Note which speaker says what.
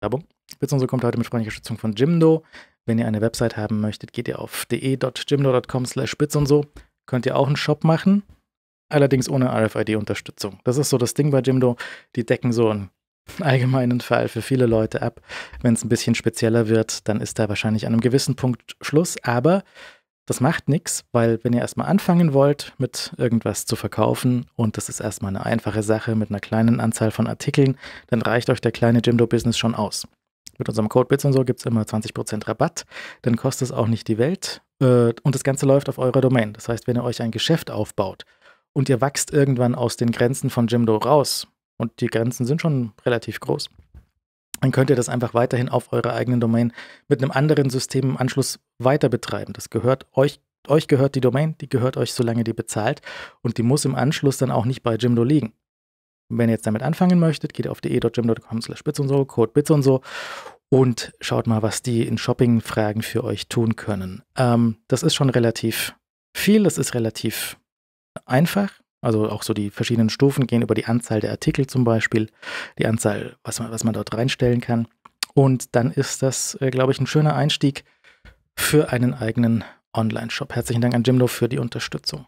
Speaker 1: Werbung. Bits und so kommt heute mit freundlicher Unterstützung von Jimdo. Wenn ihr eine Website haben möchtet, geht ihr auf de.jimdo.com slash bits und so. Könnt ihr auch einen Shop machen, allerdings ohne RFID-Unterstützung. Das ist so das Ding bei Jimdo. Die decken so einen allgemeinen Fall für viele Leute ab. Wenn es ein bisschen spezieller wird, dann ist da wahrscheinlich an einem gewissen Punkt Schluss. Aber das macht nichts, weil wenn ihr erstmal anfangen wollt, mit irgendwas zu verkaufen und das ist erstmal eine einfache Sache mit einer kleinen Anzahl von Artikeln, dann reicht euch der kleine Jimdo-Business schon aus. Mit unserem Code Bits und so gibt es immer 20% Rabatt, dann kostet es auch nicht die Welt äh, und das Ganze läuft auf eurer Domain. Das heißt, wenn ihr euch ein Geschäft aufbaut und ihr wachst irgendwann aus den Grenzen von Jimdo raus, und die Grenzen sind schon relativ groß, dann könnt ihr das einfach weiterhin auf eurer eigenen Domain mit einem anderen System im Anschluss weiter betreiben. Das gehört euch, euch gehört die Domain, die gehört euch, solange die bezahlt und die muss im Anschluss dann auch nicht bei Jimdo liegen. Wenn ihr jetzt damit anfangen möchtet, geht auf de.jimdo.com slash bits und so, Code bits und so und schaut mal, was die in Shopping-Fragen für euch tun können. Ähm, das ist schon relativ viel, das ist relativ einfach also auch so die verschiedenen Stufen gehen über die Anzahl der Artikel zum Beispiel, die Anzahl, was man, was man dort reinstellen kann. Und dann ist das, äh, glaube ich, ein schöner Einstieg für einen eigenen Online-Shop. Herzlichen Dank an Jimdo für die Unterstützung.